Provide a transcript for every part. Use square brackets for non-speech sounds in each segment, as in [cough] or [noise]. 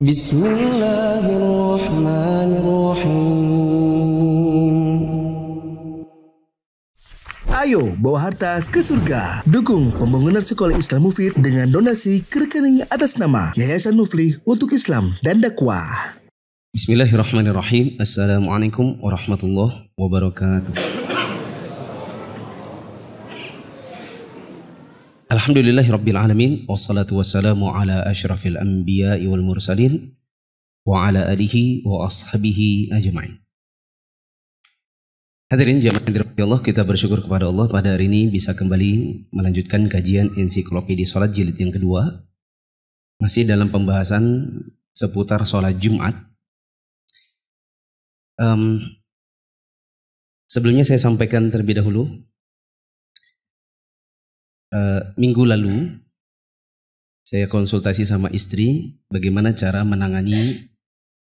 Bismillahirrahmanirrahim. Ayo bawa harta ke surga. Dukung pembangunan sekolah Islam Mufid dengan donasi ke rekening atas nama Yayasan Mufli untuk Islam dan Dakwah. Bismillahirrahmanirrahim. Assalamualaikum warahmatullahi wabarakatuh. Alhamdulillahi Rabbil Alamin Wassalatu wassalamu ala ashrafil anbiya wal mursalin Wa ala alihi wa ashabihi ajma'in Hadirin jamaah Allah, kita bersyukur kepada Allah pada hari ini bisa kembali melanjutkan kajian ensiklopedia sholat jilid yang kedua. Masih dalam pembahasan seputar sholat Jumat. Um, sebelumnya saya sampaikan terlebih dahulu Eh, minggu lalu saya konsultasi sama istri bagaimana cara menangani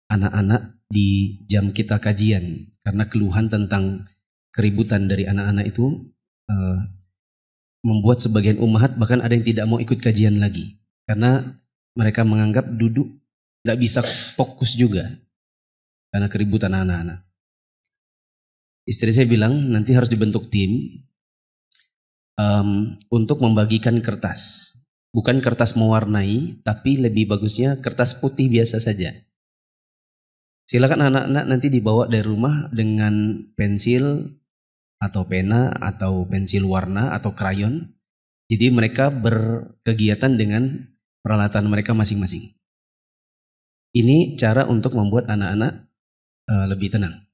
anak-anak di jam kita kajian karena keluhan tentang keributan dari anak-anak itu uh, membuat sebagian umat bahkan ada yang tidak mau ikut kajian lagi karena mereka menganggap duduk tidak bisa fokus juga karena keributan anak-anak. Istri saya bilang nanti harus dibentuk tim um, untuk membagikan kertas. Bukan kertas mewarnai, tapi lebih bagusnya kertas putih biasa saja. Silakan anak-anak nanti dibawa dari rumah dengan pensil atau pena atau pensil warna atau krayon. Jadi mereka berkegiatan dengan peralatan mereka masing-masing. Ini cara untuk membuat anak-anak eh, lebih tenang.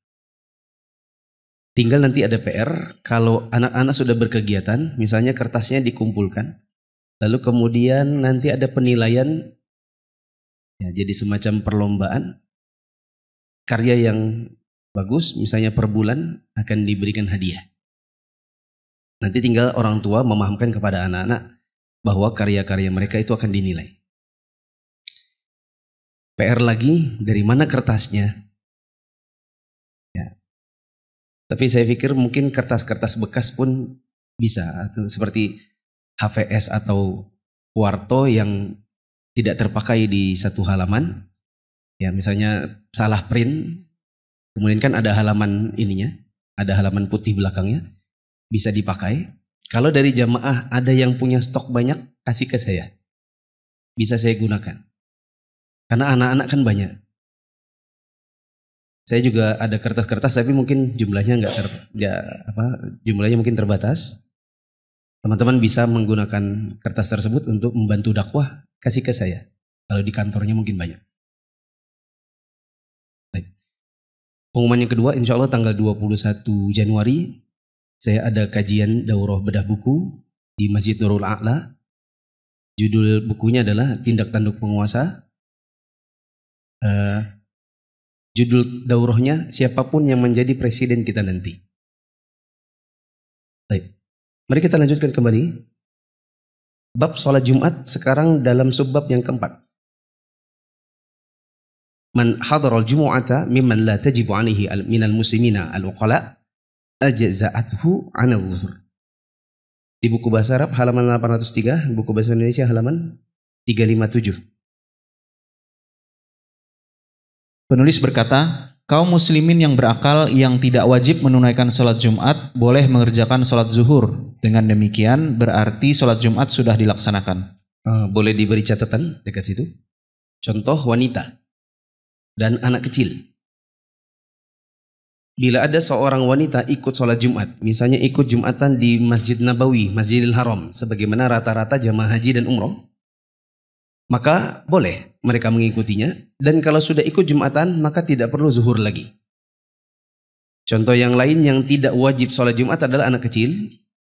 Tinggal nanti ada PR, kalau anak-anak sudah berkegiatan, misalnya kertasnya dikumpulkan, lalu kemudian nanti ada penilaian, ya, jadi semacam perlombaan, karya yang bagus, misalnya per bulan akan diberikan hadiah. Nanti tinggal orang tua memahamkan kepada anak-anak bahwa karya-karya mereka itu akan dinilai. PR lagi, dari mana kertasnya, Tapi saya pikir mungkin kertas-kertas bekas pun bisa seperti HVS atau kuarto yang tidak terpakai di satu halaman. Ya, misalnya salah print, kemudian kan ada halaman ininya, ada halaman putih belakangnya, bisa dipakai. Kalau dari jamaah ada yang punya stok banyak, kasih ke saya. Bisa saya gunakan. Karena anak-anak kan banyak saya juga ada kertas-kertas tapi mungkin jumlahnya nggak ter ya apa jumlahnya mungkin terbatas teman-teman bisa menggunakan kertas tersebut untuk membantu dakwah kasih ke saya kalau di kantornya mungkin banyak Baik. pengumuman yang kedua insya Allah tanggal 21 Januari saya ada kajian daurah bedah buku di Masjid Nurul A'la judul bukunya adalah tindak tanduk penguasa eh, Judul daurahnya siapapun yang menjadi presiden kita nanti. Baik. Mari kita lanjutkan kembali. Bab sholat Jumat sekarang dalam subbab yang keempat. Man hadaral jumu'ata mimman la tajibu alaihi al minal muslimina al-uqala ajza'athu zuhur. Di buku bahasa Arab halaman 803, buku bahasa Indonesia halaman 357. Penulis berkata, kaum muslimin yang berakal yang tidak wajib menunaikan sholat Jumat boleh mengerjakan sholat zuhur. Dengan demikian berarti sholat Jumat sudah dilaksanakan. Eh, boleh diberi catatan dekat situ. Contoh wanita dan anak kecil. Bila ada seorang wanita ikut sholat Jumat, misalnya ikut Jumatan di Masjid Nabawi, Masjidil Haram, sebagaimana rata-rata jamaah haji dan umroh, maka boleh mereka mengikutinya. Dan kalau sudah ikut Jumatan, maka tidak perlu zuhur lagi. Contoh yang lain yang tidak wajib sholat Jumat adalah anak kecil.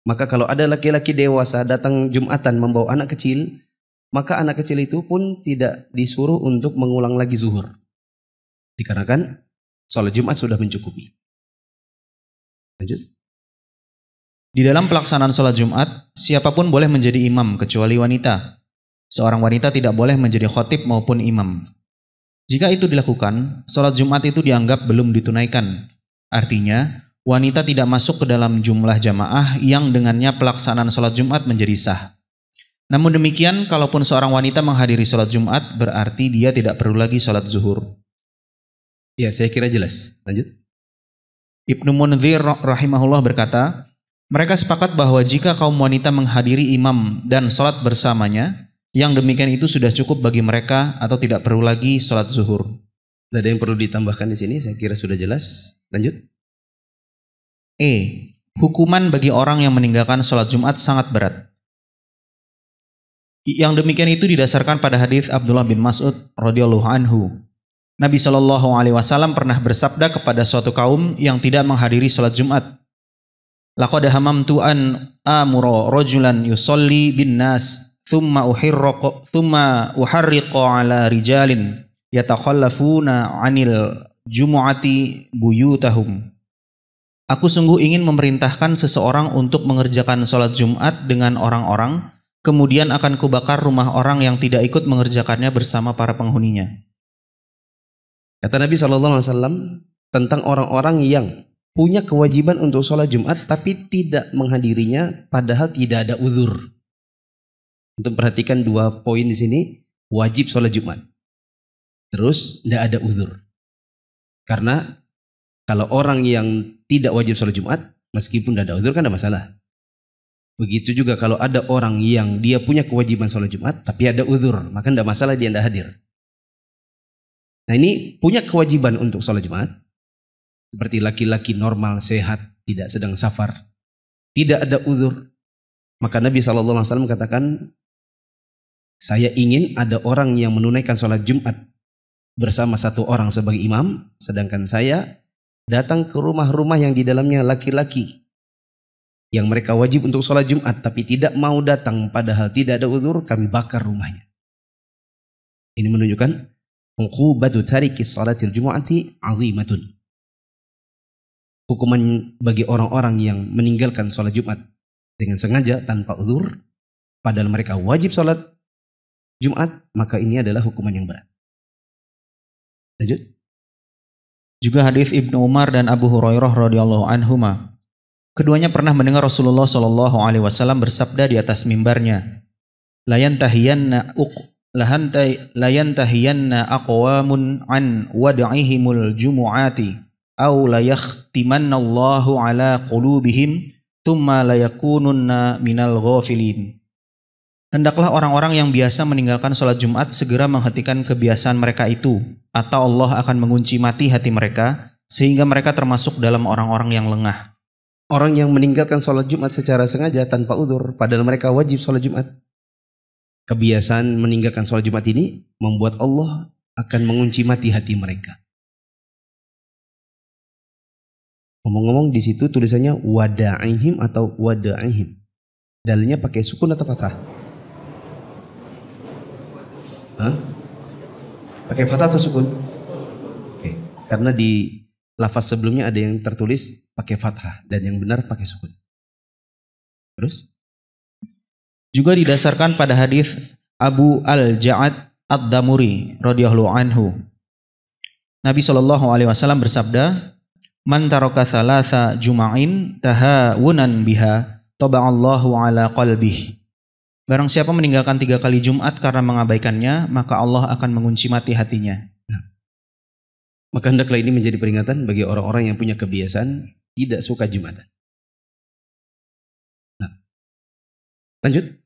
Maka kalau ada laki-laki dewasa datang Jumatan membawa anak kecil, maka anak kecil itu pun tidak disuruh untuk mengulang lagi zuhur. Dikarenakan sholat Jumat sudah mencukupi. Lanjut. Di dalam pelaksanaan sholat Jumat, siapapun boleh menjadi imam kecuali wanita. Seorang wanita tidak boleh menjadi khotib maupun imam. Jika itu dilakukan, sholat Jumat itu dianggap belum ditunaikan. Artinya, wanita tidak masuk ke dalam jumlah jamaah yang dengannya pelaksanaan sholat Jumat menjadi sah. Namun demikian, kalaupun seorang wanita menghadiri sholat Jumat, berarti dia tidak perlu lagi sholat zuhur. Ya, saya kira jelas. Lanjut. Ibnu Munzir rahimahullah berkata, mereka sepakat bahwa jika kaum wanita menghadiri imam dan sholat bersamanya, yang demikian itu sudah cukup bagi mereka atau tidak perlu lagi sholat zuhur. Ada yang perlu ditambahkan di sini? Saya kira sudah jelas. Lanjut. E. Hukuman bagi orang yang meninggalkan sholat Jumat sangat berat. Yang demikian itu didasarkan pada hadis Abdullah bin Mas'ud radhiyallahu anhu. Nabi Shallallahu alaihi wasallam pernah bersabda kepada suatu kaum yang tidak menghadiri sholat Jumat, Laqad hamamtu amuro rojulan yusolli bin nas thumma uhirraqa thumma uharriqa ala rijalin yatakhallafuna 'anil jumu'ati buyutahum Aku sungguh ingin memerintahkan seseorang untuk mengerjakan sholat Jumat dengan orang-orang, kemudian akan kubakar rumah orang yang tidak ikut mengerjakannya bersama para penghuninya. Kata Nabi Shallallahu Alaihi Wasallam tentang orang-orang yang punya kewajiban untuk sholat Jumat tapi tidak menghadirinya, padahal tidak ada uzur. Untuk perhatikan dua poin di sini, wajib sholat Jumat. Terus tidak ada uzur. Karena kalau orang yang tidak wajib sholat Jumat, meskipun tidak ada uzur kan ada masalah. Begitu juga kalau ada orang yang dia punya kewajiban sholat Jumat, tapi ada uzur, maka tidak masalah dia tidak hadir. Nah ini punya kewajiban untuk sholat Jumat, seperti laki-laki normal, sehat, tidak sedang safar, tidak ada uzur. Maka Nabi SAW katakan, saya ingin ada orang yang menunaikan sholat Jumat bersama satu orang sebagai imam, sedangkan saya datang ke rumah-rumah yang di dalamnya laki-laki yang mereka wajib untuk sholat Jumat tapi tidak mau datang padahal tidak ada udur kami bakar rumahnya. Ini menunjukkan uqubatu tariki sholatil jumu'ati azimatun. Hukuman bagi orang-orang yang meninggalkan sholat Jumat dengan sengaja tanpa udur padahal mereka wajib sholat Jumat, maka ini adalah hukuman yang berat. Lanjut. Juga hadis Ibnu Umar dan Abu Hurairah radhiyallahu anhuma. Keduanya pernah mendengar Rasulullah shallallahu alaihi wasallam bersabda di atas mimbarnya, "Layan tahiyanna uq layan tahiyanna aqwamun an wad'ihimul jumu'ati aw layakhtimanna Allahu ala qulubihim thumma layakununna minal ghafilin." Hendaklah orang-orang yang biasa meninggalkan sholat Jumat segera menghentikan kebiasaan mereka itu, atau Allah akan mengunci mati hati mereka, sehingga mereka termasuk dalam orang-orang yang lengah. Orang yang meninggalkan sholat Jumat secara sengaja tanpa udur, padahal mereka wajib sholat Jumat. Kebiasaan meninggalkan sholat Jumat ini membuat Allah akan mengunci mati hati mereka. Ngomong-ngomong di situ tulisannya wada'ihim atau wada'ihim. Dalilnya pakai sukun atau fathah? Hah? Pakai fathah atau sukun? Oke, karena di lafaz sebelumnya ada yang tertulis pakai fathah dan yang benar pakai sukun. Terus? Juga didasarkan pada hadis Abu Al-Ja'ad Ad-Damuri radhiyallahu anhu. Nabi Shallallahu alaihi wasallam bersabda, "Man taraka thalatha juma'in tahawunan biha, taba'allahu ala qalbihi." Barang siapa meninggalkan tiga kali Jumat karena mengabaikannya, maka Allah akan mengunci mati hatinya. Maka hendaklah ini menjadi peringatan bagi orang-orang yang punya kebiasaan tidak suka Jumat. Nah. Lanjut.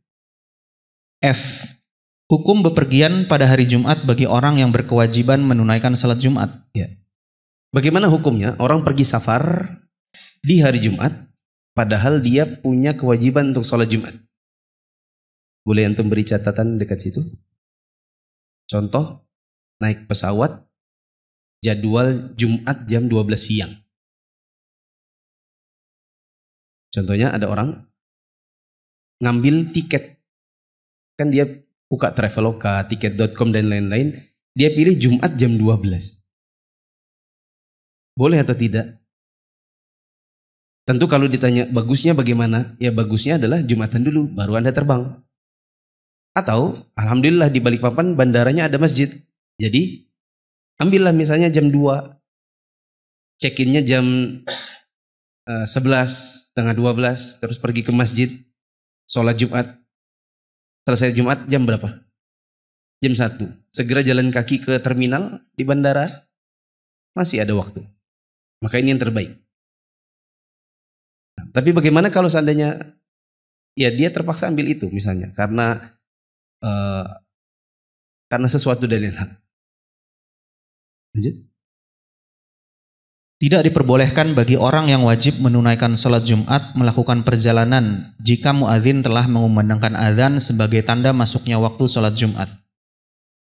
F. Hukum bepergian pada hari Jumat bagi orang yang berkewajiban menunaikan salat Jumat. Ya. Bagaimana hukumnya? Orang pergi safar di hari Jumat, padahal dia punya kewajiban untuk salat Jumat. Boleh antum beri catatan dekat situ? Contoh, naik pesawat, jadwal Jumat jam 12 siang. Contohnya ada orang ngambil tiket. Kan dia buka Traveloka, tiket.com dan lain-lain. Dia pilih Jumat jam 12. Boleh atau tidak? Tentu kalau ditanya bagusnya bagaimana? Ya bagusnya adalah Jumatan dulu baru Anda terbang. Atau alhamdulillah di Balikpapan bandaranya ada masjid. Jadi ambillah misalnya jam 2. Check-innya jam uh, eh, 11, setengah 12 terus pergi ke masjid sholat Jumat. Selesai Jumat jam berapa? Jam 1. Segera jalan kaki ke terminal di bandara. Masih ada waktu. Maka ini yang terbaik. Tapi bagaimana kalau seandainya ya dia terpaksa ambil itu misalnya karena Eh, karena sesuatu dalil hak. Lanjut. Tidak diperbolehkan bagi orang yang wajib menunaikan sholat Jumat melakukan perjalanan jika muadzin telah mengumandangkan azan sebagai tanda masuknya waktu sholat Jumat.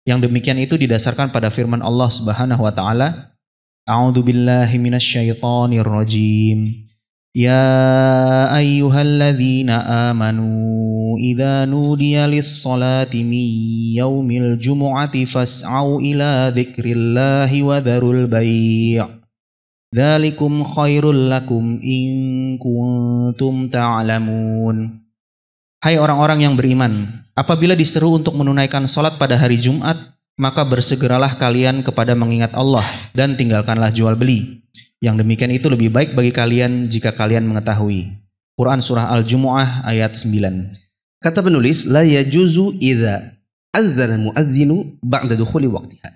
Yang demikian itu didasarkan pada firman Allah Subhanahu wa taala, "A'udzu billahi minasyaitonir rajim." يا أيها الذين آمنوا إذا نودي للصلاة من يوم الجمعة فاسعوا إلى ذكر الله وذروا البيع ذلكم خير لكم إن كنتم تعلمون Hai orang-orang yang beriman, apabila diseru untuk menunaikan sholat pada hari Jumat, maka bersegeralah kalian kepada mengingat Allah dan tinggalkanlah jual beli. Yang demikian itu lebih baik bagi kalian jika kalian mengetahui. Quran Surah Al-Jumu'ah ayat 9. Kata penulis, La yajuzu idha azzana muadzinu ba'da dukhuli waktiha.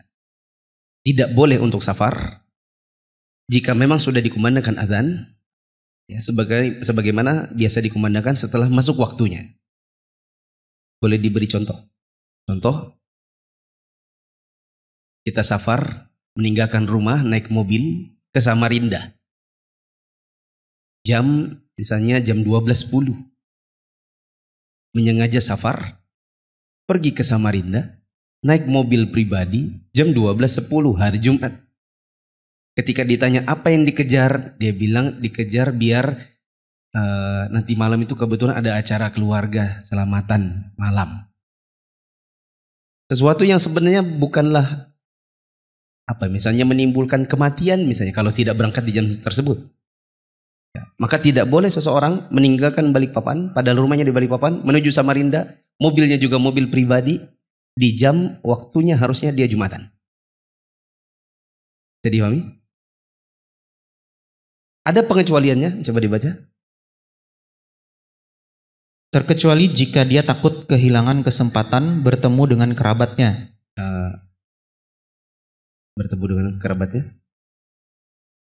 Tidak boleh untuk safar jika memang sudah dikumandangkan azan ya, sebagai sebagaimana biasa dikumandangkan setelah masuk waktunya. Boleh diberi contoh. Contoh kita safar, meninggalkan rumah, naik mobil, ke Samarinda. Jam misalnya jam 12.10. Menyengaja safar, pergi ke Samarinda, naik mobil pribadi jam 12.10 hari Jumat. Ketika ditanya apa yang dikejar, dia bilang dikejar biar uh, nanti malam itu kebetulan ada acara keluarga selamatan malam. Sesuatu yang sebenarnya bukanlah apa misalnya menimbulkan kematian misalnya kalau tidak berangkat di jam tersebut. Ya, maka tidak boleh seseorang meninggalkan Balikpapan, pada rumahnya di Balikpapan, menuju Samarinda, mobilnya juga mobil pribadi, di jam waktunya harusnya dia Jumatan. Jadi Mami? Ada pengecualiannya, coba dibaca. Terkecuali jika dia takut kehilangan kesempatan bertemu dengan kerabatnya. Eh, bertemu dengan kerabatnya.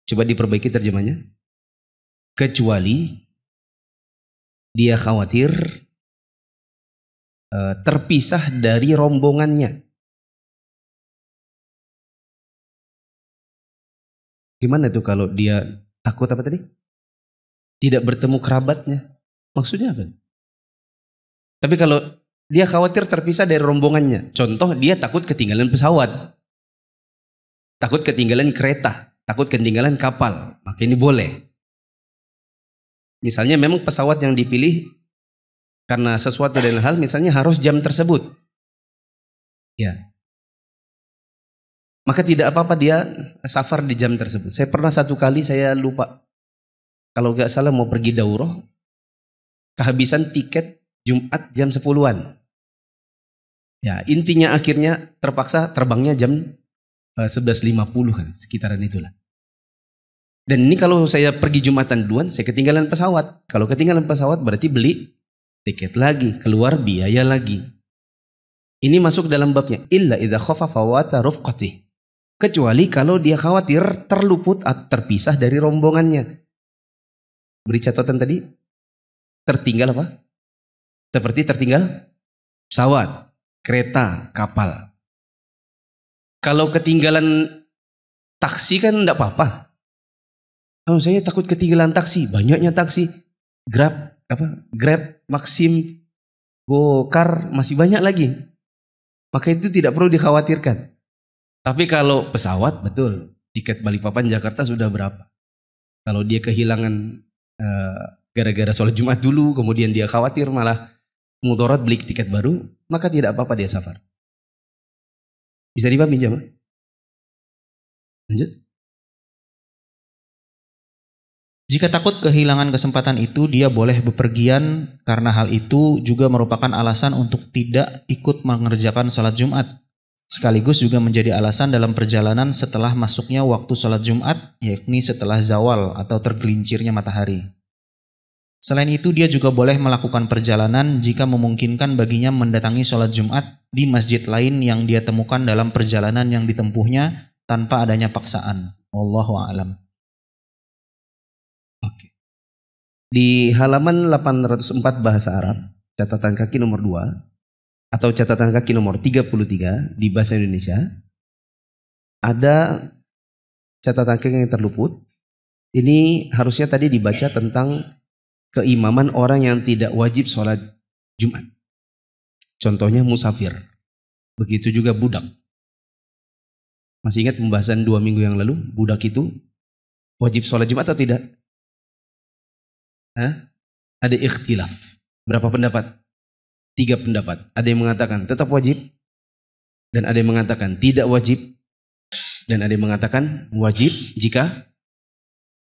Coba diperbaiki terjemahnya. Kecuali dia khawatir uh, terpisah dari rombongannya. Gimana tuh kalau dia takut apa tadi? Tidak bertemu kerabatnya. Maksudnya apa? Tapi kalau dia khawatir terpisah dari rombongannya. Contoh dia takut ketinggalan pesawat. Takut ketinggalan kereta, takut ketinggalan kapal. Maka ini boleh. Misalnya memang pesawat yang dipilih karena sesuatu dan hal misalnya harus jam tersebut. Ya. Maka tidak apa-apa dia safar di jam tersebut. Saya pernah satu kali saya lupa kalau nggak salah mau pergi daurah kehabisan tiket Jumat jam 10-an. Ya, intinya akhirnya terpaksa terbangnya jam 11.50 eh, kan, sekitaran itulah. Dan ini kalau saya pergi Jumatan duluan, saya ketinggalan pesawat. Kalau ketinggalan pesawat berarti beli tiket lagi, keluar biaya lagi. Ini masuk dalam babnya. Illa idha khofa fawata Kecuali kalau dia khawatir terluput atau terpisah dari rombongannya. Beri catatan tadi. Tertinggal apa? Seperti tertinggal pesawat, kereta, kapal. Kalau ketinggalan taksi kan enggak apa-apa. Oh, saya takut ketinggalan taksi. Banyaknya taksi. Grab, apa? Grab, Maxim, Gokar, masih banyak lagi. Maka itu tidak perlu dikhawatirkan. Tapi kalau pesawat, betul. Tiket Balikpapan Jakarta sudah berapa? Kalau dia kehilangan eh, gara-gara uh, sholat Jumat dulu, kemudian dia khawatir malah mudarat beli tiket baru, maka tidak apa-apa dia safar. Bisa dipahami jawab. Lanjut. Jika takut kehilangan kesempatan itu, dia boleh bepergian karena hal itu juga merupakan alasan untuk tidak ikut mengerjakan sholat Jumat. Sekaligus juga menjadi alasan dalam perjalanan setelah masuknya waktu sholat Jumat, yakni setelah zawal atau tergelincirnya matahari. Selain itu, dia juga boleh melakukan perjalanan jika memungkinkan baginya mendatangi sholat Jumat di masjid lain yang dia temukan dalam perjalanan yang ditempuhnya tanpa adanya paksaan. Wallahu a'lam. Oke. Di halaman 804 bahasa Arab, catatan kaki nomor 2 atau catatan kaki nomor 33 di bahasa Indonesia ada catatan kaki yang terluput. Ini harusnya tadi dibaca tentang keimaman orang yang tidak wajib sholat Jumat. Contohnya musafir. Begitu juga budak. Masih ingat pembahasan dua minggu yang lalu? Budak itu wajib sholat Jumat atau tidak? Hah? Ada ikhtilaf. Berapa pendapat? Tiga pendapat. Ada yang mengatakan tetap wajib. Dan ada yang mengatakan tidak wajib. Dan ada yang mengatakan wajib jika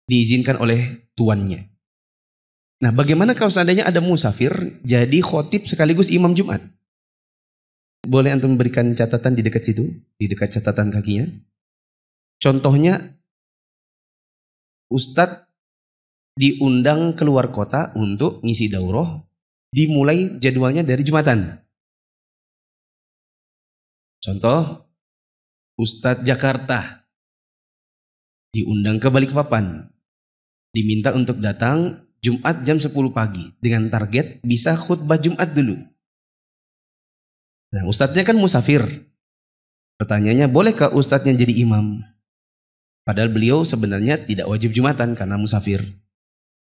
diizinkan oleh tuannya. Nah, bagaimana kalau seandainya ada musafir jadi khotib sekaligus imam Jumat? Boleh antum memberikan catatan di dekat situ, di dekat catatan kakinya. Contohnya Ustadz diundang keluar kota untuk ngisi daurah, dimulai jadwalnya dari Jumatan. Contoh Ustadz Jakarta diundang ke Balikpapan, diminta untuk datang Jumat jam 10 pagi dengan target bisa khutbah Jumat dulu. Nah, ustadznya kan musafir. Pertanyaannya, bolehkah ustadznya jadi imam? Padahal beliau sebenarnya tidak wajib Jumatan karena musafir.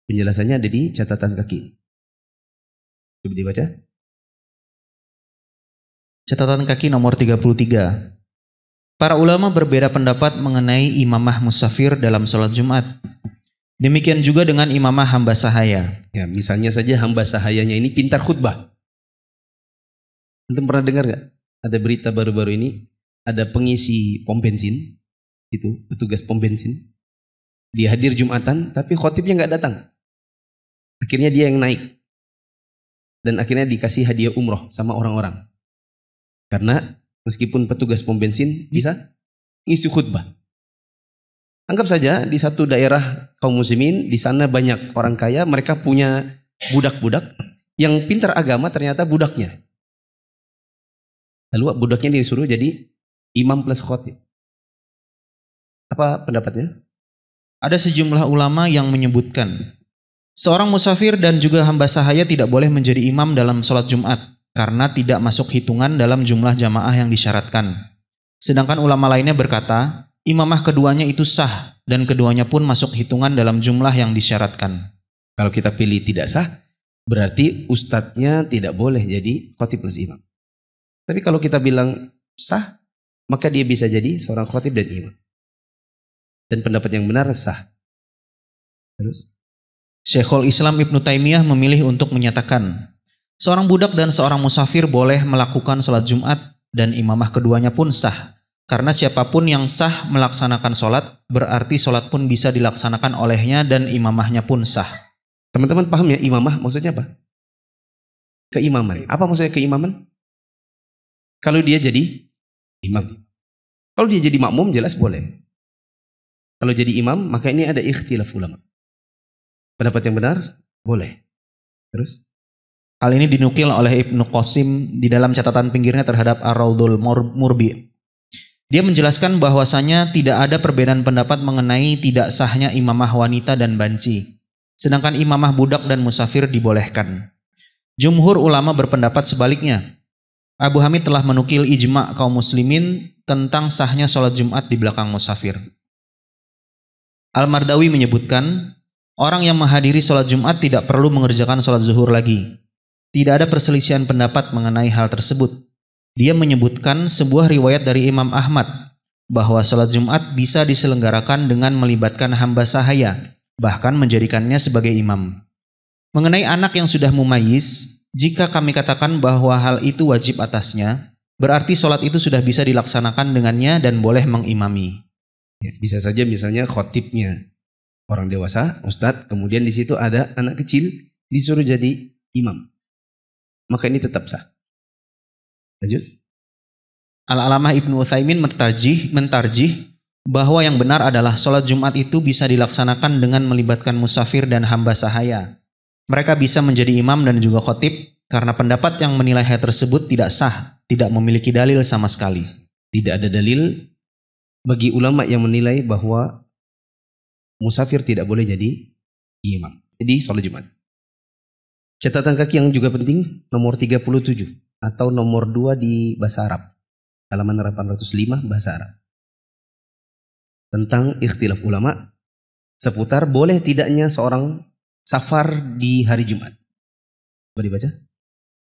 Penjelasannya ada di catatan kaki. Coba dibaca. Catatan kaki nomor 33. Para ulama berbeda pendapat mengenai imamah musafir dalam sholat Jumat. Demikian juga dengan imamah hamba sahaya. Ya, misalnya saja hamba sahayanya ini pintar khutbah. Anda pernah dengar gak? Ada berita baru-baru ini, ada pengisi pom bensin, itu petugas pom bensin. Dia hadir Jumatan, tapi khotibnya nggak datang. Akhirnya dia yang naik. Dan akhirnya dikasih hadiah umroh sama orang-orang. Karena meskipun petugas pom bensin bisa ngisi khutbah. Anggap saja di satu daerah kaum muslimin, di sana banyak orang kaya, mereka punya budak-budak yang pintar agama ternyata budaknya. Lalu budaknya disuruh jadi imam plus khotib. Apa pendapatnya? Ada sejumlah ulama yang menyebutkan seorang musafir dan juga hamba sahaya tidak boleh menjadi imam dalam sholat Jumat karena tidak masuk hitungan dalam jumlah jamaah yang disyaratkan. Sedangkan ulama lainnya berkata, imamah keduanya itu sah dan keduanya pun masuk hitungan dalam jumlah yang disyaratkan. Kalau kita pilih tidak sah, berarti ustadznya tidak boleh jadi khotib plus imam. Tapi kalau kita bilang sah, maka dia bisa jadi seorang khotib dan imam. Dan pendapat yang benar sah. Terus? Syekhul Islam Ibnu Taimiyah memilih untuk menyatakan, seorang budak dan seorang musafir boleh melakukan sholat Jumat dan imamah keduanya pun sah karena siapapun yang sah melaksanakan sholat, berarti sholat pun bisa dilaksanakan olehnya dan imamahnya pun sah. Teman-teman paham ya imamah maksudnya apa? Keimaman. Apa maksudnya keimaman? Kalau dia jadi imam. Kalau dia jadi makmum jelas boleh. Kalau jadi imam maka ini ada ikhtilaf ulama. Pendapat yang benar boleh. Terus? Hal ini dinukil oleh Ibnu Qasim di dalam catatan pinggirnya terhadap Ar-Raudul Murbi dia menjelaskan bahwasanya tidak ada perbedaan pendapat mengenai tidak sahnya imamah wanita dan banci. Sedangkan imamah budak dan musafir dibolehkan. Jumhur ulama berpendapat sebaliknya. Abu Hamid telah menukil ijma' kaum muslimin tentang sahnya sholat Jumat di belakang musafir. Al-Mardawi menyebutkan, orang yang menghadiri sholat Jumat tidak perlu mengerjakan sholat zuhur lagi. Tidak ada perselisihan pendapat mengenai hal tersebut. Dia menyebutkan sebuah riwayat dari Imam Ahmad bahwa salat Jumat bisa diselenggarakan dengan melibatkan hamba sahaya, bahkan menjadikannya sebagai imam. Mengenai anak yang sudah mumayis, jika kami katakan bahwa hal itu wajib atasnya, berarti sholat itu sudah bisa dilaksanakan dengannya dan boleh mengimami. Ya, bisa saja misalnya khotibnya orang dewasa, ustadz, kemudian di situ ada anak kecil disuruh jadi imam. Maka ini tetap sah. Lanjut. Al-Alamah Ibnu Utsaimin mentarjih, mentarjih bahwa yang benar adalah sholat Jumat itu bisa dilaksanakan dengan melibatkan musafir dan hamba sahaya. Mereka bisa menjadi imam dan juga khotib karena pendapat yang menilai hal tersebut tidak sah, tidak memiliki dalil sama sekali. Tidak ada dalil bagi ulama yang menilai bahwa musafir tidak boleh jadi imam. Jadi sholat Jumat. Catatan kaki yang juga penting nomor 37 atau nomor dua di bahasa Arab. Halaman 805 bahasa Arab. Tentang ikhtilaf ulama seputar boleh tidaknya seorang safar di hari Jumat. Coba dibaca.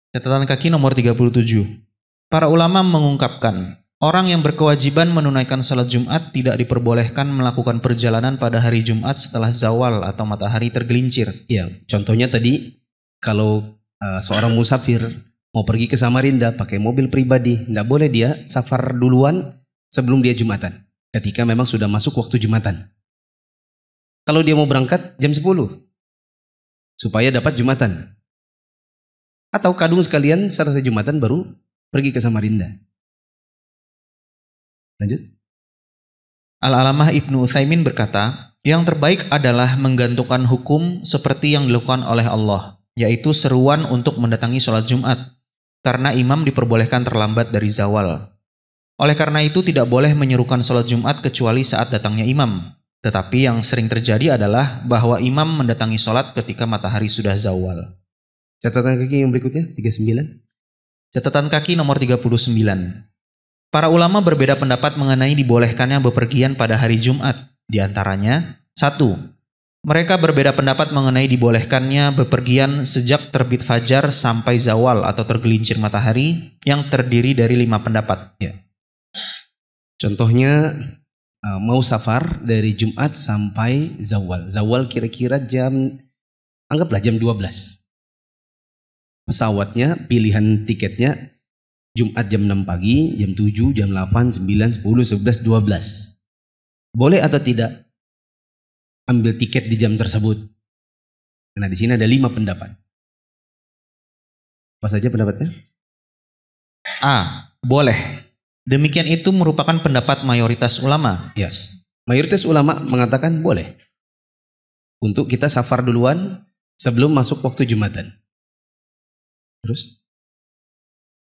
Catatan kaki nomor 37. Para ulama mengungkapkan, orang yang berkewajiban menunaikan salat Jumat tidak diperbolehkan melakukan perjalanan pada hari Jumat setelah zawal atau matahari tergelincir. Ya, contohnya tadi kalau uh, seorang musafir mau pergi ke Samarinda pakai mobil pribadi, nggak boleh dia safar duluan sebelum dia Jumatan. Ketika memang sudah masuk waktu Jumatan. Kalau dia mau berangkat jam 10 supaya dapat Jumatan. Atau kadung sekalian selesai Jumatan baru pergi ke Samarinda. Lanjut. Al-Alamah Ibnu Utsaimin berkata, yang terbaik adalah menggantungkan hukum seperti yang dilakukan oleh Allah, yaitu seruan untuk mendatangi sholat Jumat, karena imam diperbolehkan terlambat dari zawal. Oleh karena itu tidak boleh menyerukan sholat Jumat kecuali saat datangnya imam. Tetapi yang sering terjadi adalah bahwa imam mendatangi sholat ketika matahari sudah zawal. Catatan kaki yang berikutnya, 39. Catatan kaki nomor 39. Para ulama berbeda pendapat mengenai dibolehkannya bepergian pada hari Jumat. Di antaranya, 1. Mereka berbeda pendapat mengenai dibolehkannya bepergian sejak terbit fajar sampai zawal atau tergelincir matahari yang terdiri dari lima pendapat. Ya. Contohnya eh, mau safar dari Jumat sampai zawal. Zawal kira-kira jam anggaplah jam 12. Pesawatnya, pilihan tiketnya Jumat jam 6 pagi, jam 7, jam 8, 9, 10, 11, 12. Boleh atau tidak? ambil tiket di jam tersebut. Nah di sini ada lima pendapat. Apa saja pendapatnya? A. Boleh. Demikian itu merupakan pendapat mayoritas ulama. Yes. Mayoritas ulama mengatakan boleh. Untuk kita safar duluan sebelum masuk waktu Jumatan. Terus?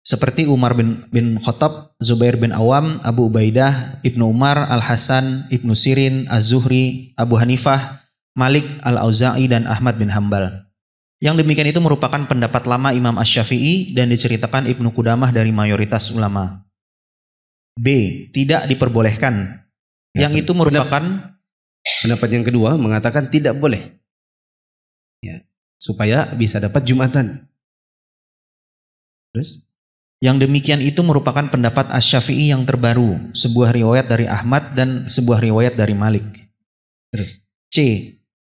seperti Umar bin, bin Khattab, Zubair bin Awam, Abu Ubaidah, Ibnu Umar, Al-Hasan, Ibnu Sirin, Az-Zuhri, Abu Hanifah, Malik, Al-Auza'i, dan Ahmad bin Hambal. Yang demikian itu merupakan pendapat lama Imam Ash-Syafi'i dan diceritakan Ibnu Kudamah dari mayoritas ulama. B. Tidak diperbolehkan. Ya, yang itu merupakan... Pendapat yang kedua mengatakan tidak boleh. Ya, supaya bisa dapat Jumatan. Terus? Yang demikian itu merupakan pendapat Asy-Syafi'i yang terbaru, sebuah riwayat dari Ahmad dan sebuah riwayat dari Malik. Terus. C.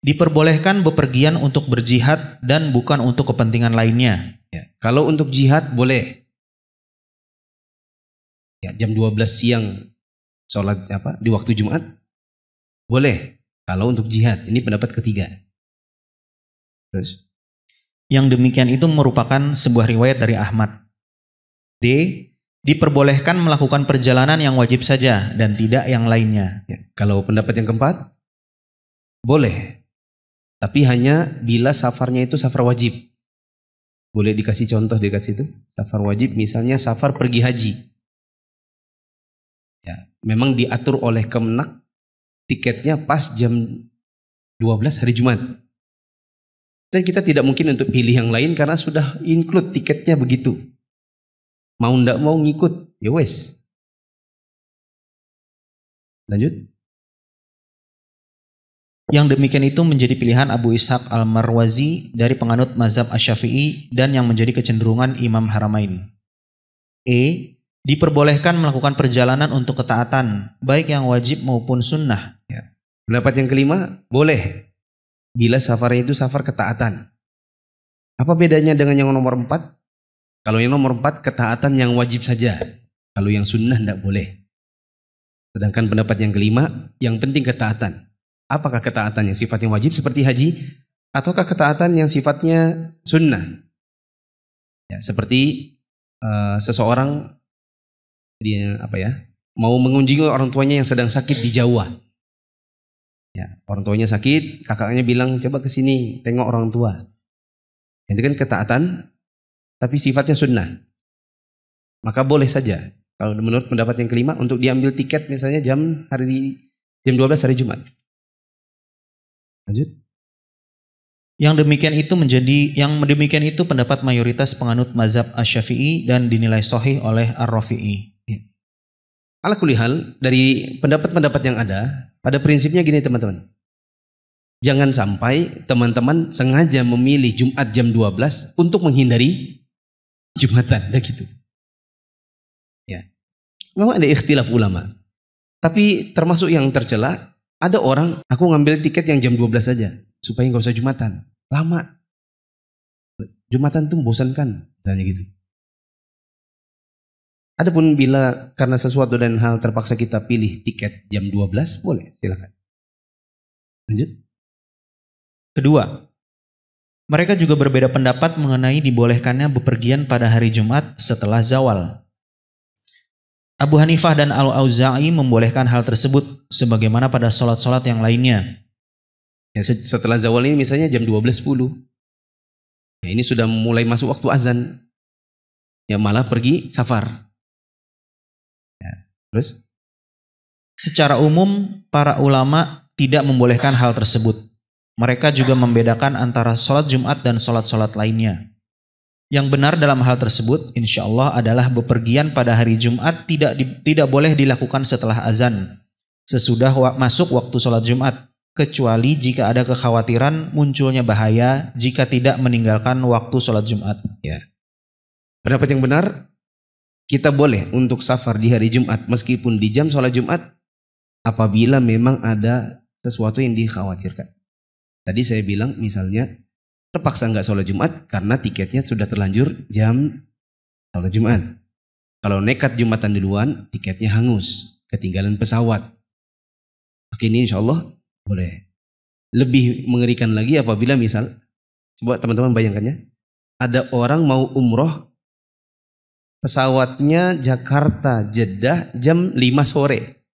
Diperbolehkan bepergian untuk berjihad dan bukan untuk kepentingan lainnya. Ya. Kalau untuk jihad boleh. Ya, jam 12 siang sholat apa di waktu Jumat boleh kalau untuk jihad ini pendapat ketiga terus yang demikian itu merupakan sebuah riwayat dari Ahmad D. Diperbolehkan melakukan perjalanan yang wajib saja dan tidak yang lainnya. Ya, kalau pendapat yang keempat, boleh. Tapi hanya bila safarnya itu safar wajib. Boleh dikasih contoh dekat situ? Safar wajib misalnya safar pergi haji. Ya, memang diatur oleh Kemenak tiketnya pas jam 12 hari Jumat. Dan kita tidak mungkin untuk pilih yang lain karena sudah include tiketnya begitu mau ndak mau ngikut ya wes lanjut yang demikian itu menjadi pilihan Abu Ishaq Al-Marwazi dari penganut mazhab Asyafi'i dan yang menjadi kecenderungan Imam Haramain. E. Diperbolehkan melakukan perjalanan untuk ketaatan, baik yang wajib maupun sunnah. Ya. Pendapat yang kelima, boleh. Bila safarnya itu safar ketaatan. Apa bedanya dengan yang nomor empat? Kalau yang nomor empat, ketaatan yang wajib saja. Kalau yang sunnah tidak boleh. Sedangkan pendapat yang kelima, yang penting ketaatan. Apakah ketaatan yang sifatnya wajib seperti haji? Ataukah ketaatan yang sifatnya sunnah? Ya, seperti uh, seseorang dia apa ya mau mengunjungi orang tuanya yang sedang sakit di Jawa. Ya, orang tuanya sakit, kakaknya bilang coba ke sini tengok orang tua. Ini kan ketaatan tapi sifatnya sunnah. Maka boleh saja kalau menurut pendapat yang kelima untuk diambil tiket misalnya jam hari jam 12 hari Jumat. Lanjut. Yang demikian itu menjadi yang demikian itu pendapat mayoritas penganut mazhab Asy-Syafi'i dan dinilai sahih oleh Ar-Rafi'i. Ya. Ala kulihal dari pendapat-pendapat yang ada, pada prinsipnya gini teman-teman. Jangan sampai teman-teman sengaja memilih Jumat jam 12 untuk menghindari Jumatan, dah gitu. Ya. Memang ada ikhtilaf ulama. Tapi termasuk yang tercela, ada orang, aku ngambil tiket yang jam 12 saja, supaya nggak usah Jumatan. Lama. Jumatan tuh membosankan, tanya gitu. Adapun bila karena sesuatu dan hal terpaksa kita pilih tiket jam 12, boleh, silakan. Lanjut. Kedua, mereka juga berbeda pendapat mengenai dibolehkannya bepergian pada hari Jumat setelah zawal. Abu Hanifah dan Al-Auza'i membolehkan hal tersebut sebagaimana pada sholat-sholat yang lainnya. Ya, setelah zawal ini misalnya jam 12.10. Ya, ini sudah mulai masuk waktu azan. Ya malah pergi safar. Ya, terus? Secara umum para ulama tidak membolehkan hal tersebut. Mereka juga membedakan antara sholat Jumat dan sholat-sholat lainnya. Yang benar dalam hal tersebut, insya Allah adalah bepergian pada hari Jumat tidak di, tidak boleh dilakukan setelah azan, sesudah wa, masuk waktu sholat Jumat, kecuali jika ada kekhawatiran munculnya bahaya jika tidak meninggalkan waktu sholat Jumat. Ya. Pendapat yang benar, kita boleh untuk safar di hari Jumat meskipun di jam sholat Jumat apabila memang ada sesuatu yang dikhawatirkan. Tadi saya bilang misalnya terpaksa nggak sholat Jumat karena tiketnya sudah terlanjur jam sholat Jumat. Kalau nekat Jumatan duluan, tiketnya hangus, ketinggalan pesawat. Oke ini insya Allah boleh. Lebih mengerikan lagi apabila misal, coba teman-teman bayangkannya, ada orang mau umroh pesawatnya Jakarta Jeddah jam 5 sore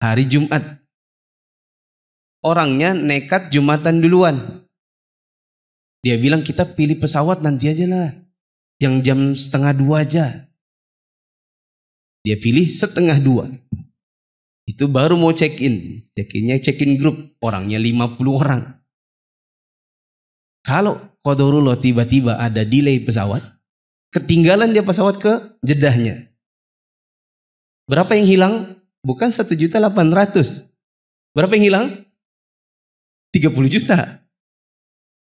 hari Jumat orangnya nekat Jumatan duluan. Dia bilang kita pilih pesawat nanti aja lah. Yang jam setengah dua aja. Dia pilih setengah dua. Itu baru mau check in. Check innya check in grup. Orangnya 50 orang. Kalau Kodorullah tiba-tiba ada delay pesawat. Ketinggalan dia pesawat ke jedahnya. Berapa yang hilang? Bukan 1.800. Berapa yang hilang? 30 juta.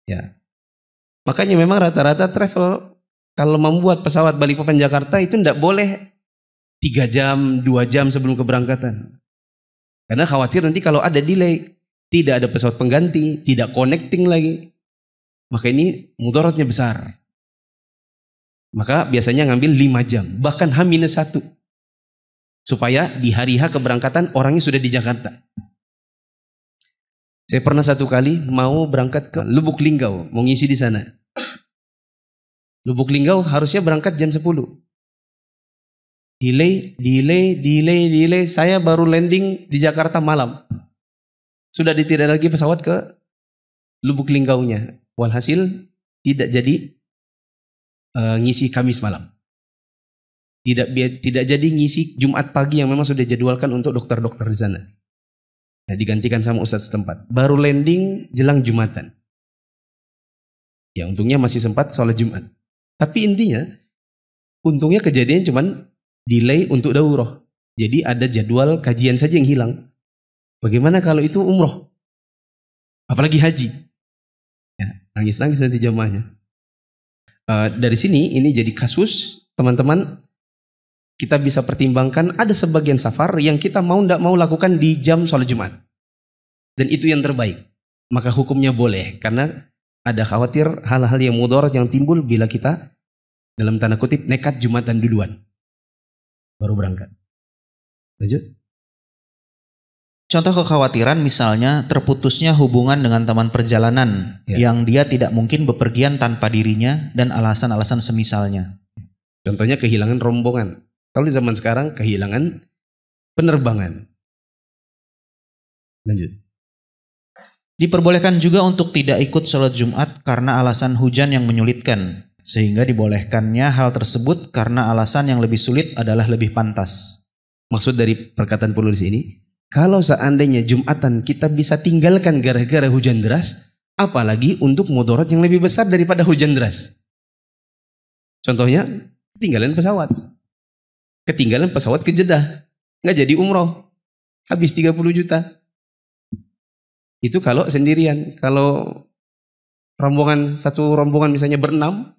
Ya. Makanya memang rata-rata travel kalau membuat pesawat balik papan Jakarta itu tidak boleh 3 jam, dua jam sebelum keberangkatan. Karena khawatir nanti kalau ada delay, tidak ada pesawat pengganti, tidak connecting lagi. Maka ini mudaratnya besar. Maka biasanya ngambil lima jam, bahkan H-1. Supaya di hari H keberangkatan orangnya sudah di Jakarta. Saya pernah satu kali mau berangkat ke Lubuk Linggau, mau ngisi di sana. Lubuk Linggau harusnya berangkat jam 10. Delay, delay, delay, delay. Saya baru landing di Jakarta malam. Sudah ditidak lagi pesawat ke Lubuk Linggau-nya. Linggau-nya. Walhasil tidak jadi uh, ngisi Kamis malam. Tidak tidak jadi ngisi Jumat pagi yang memang sudah jadwalkan untuk dokter-dokter di sana. Ya, digantikan sama ustadz setempat. Baru landing jelang Jumatan. Ya untungnya masih sempat sholat Jumat. Tapi intinya, untungnya kejadian cuman delay untuk daurah. Jadi ada jadwal kajian saja yang hilang. Bagaimana kalau itu umroh? Apalagi haji. Ya, nangis-nangis nanti jamaahnya. Uh, dari sini ini jadi kasus teman-teman kita bisa pertimbangkan ada sebagian safar yang kita mau tidak mau lakukan di jam sholat Jumat. Dan itu yang terbaik. Maka hukumnya boleh. Karena ada khawatir hal-hal yang mudarat yang timbul bila kita dalam tanda kutip nekat Jumatan duluan. Baru berangkat. Lanjut. Contoh kekhawatiran misalnya terputusnya hubungan dengan teman perjalanan ya. yang dia tidak mungkin bepergian tanpa dirinya dan alasan-alasan semisalnya. Contohnya kehilangan rombongan. Kalau di zaman sekarang kehilangan penerbangan. Lanjut. Diperbolehkan juga untuk tidak ikut sholat Jumat karena alasan hujan yang menyulitkan, sehingga dibolehkannya hal tersebut karena alasan yang lebih sulit adalah lebih pantas. Maksud dari perkataan penulis ini, kalau seandainya Jumatan kita bisa tinggalkan gara-gara hujan deras, apalagi untuk mudarat yang lebih besar daripada hujan deras. Contohnya, tinggalin pesawat ketinggalan pesawat ke Jeddah. Nggak jadi umroh. Habis 30 juta. Itu kalau sendirian. Kalau rombongan, satu rombongan misalnya berenam,